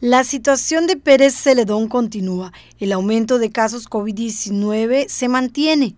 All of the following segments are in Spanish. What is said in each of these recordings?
La situación de Pérez Celedón continúa. El aumento de casos COVID-19 se mantiene.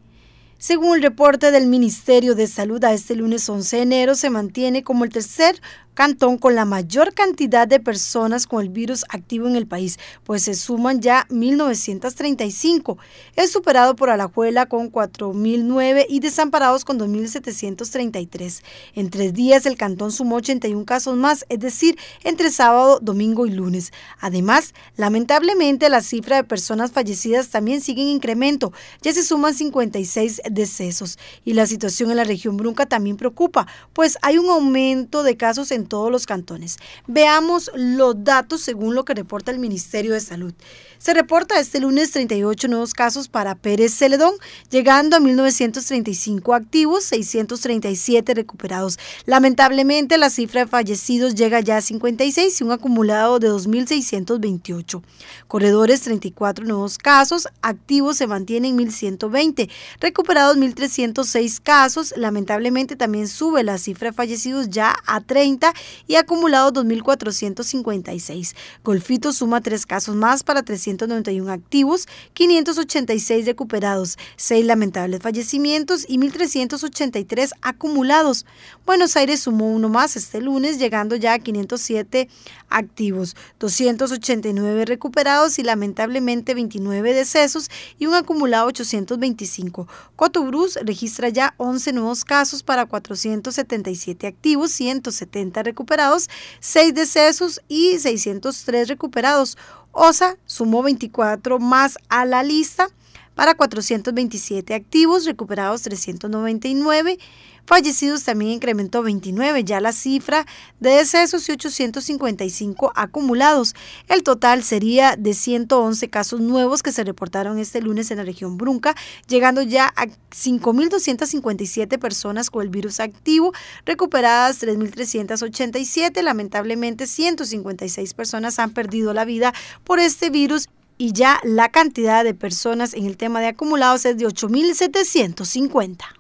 Según el reporte del Ministerio de Salud a este lunes 11 de enero, se mantiene como el tercer cantón con la mayor cantidad de personas con el virus activo en el país, pues se suman ya 1.935. Es superado por Alajuela con 4.009 y Desamparados con 2.733. En tres días el cantón sumó 81 casos más, es decir, entre sábado, domingo y lunes. Además, lamentablemente la cifra de personas fallecidas también sigue en incremento, ya se suman 56 decesos. Y la situación en la región Brunca también preocupa, pues hay un aumento de casos en todos los cantones. Veamos los datos según lo que reporta el Ministerio de Salud. Se reporta este lunes 38 nuevos casos para Pérez Celedón, llegando a 1935 activos, 637 recuperados. Lamentablemente la cifra de fallecidos llega ya a 56 y un acumulado de 2628. Corredores 34 nuevos casos, activos se mantienen 1120, recuperados 1306 casos, lamentablemente también sube la cifra de fallecidos ya a 30 y acumulados 2.456. Golfito suma tres casos más para 391 activos, 586 recuperados, seis lamentables fallecimientos y 1.383 acumulados. Buenos Aires sumó uno más este lunes, llegando ya a 507 activos, 289 recuperados y lamentablemente 29 decesos y un acumulado 825. Cotobruz registra ya 11 nuevos casos para 477 activos, 170 recuperados, 6 decesos y 603 recuperados, OSA sumó 24 más a la lista para 427 activos, recuperados 399, fallecidos también incrementó 29, ya la cifra de decesos y 855 acumulados. El total sería de 111 casos nuevos que se reportaron este lunes en la región Brunca, llegando ya a 5.257 personas con el virus activo, recuperadas 3.387, lamentablemente 156 personas han perdido la vida por este virus y ya la cantidad de personas en el tema de acumulados es de 8.750.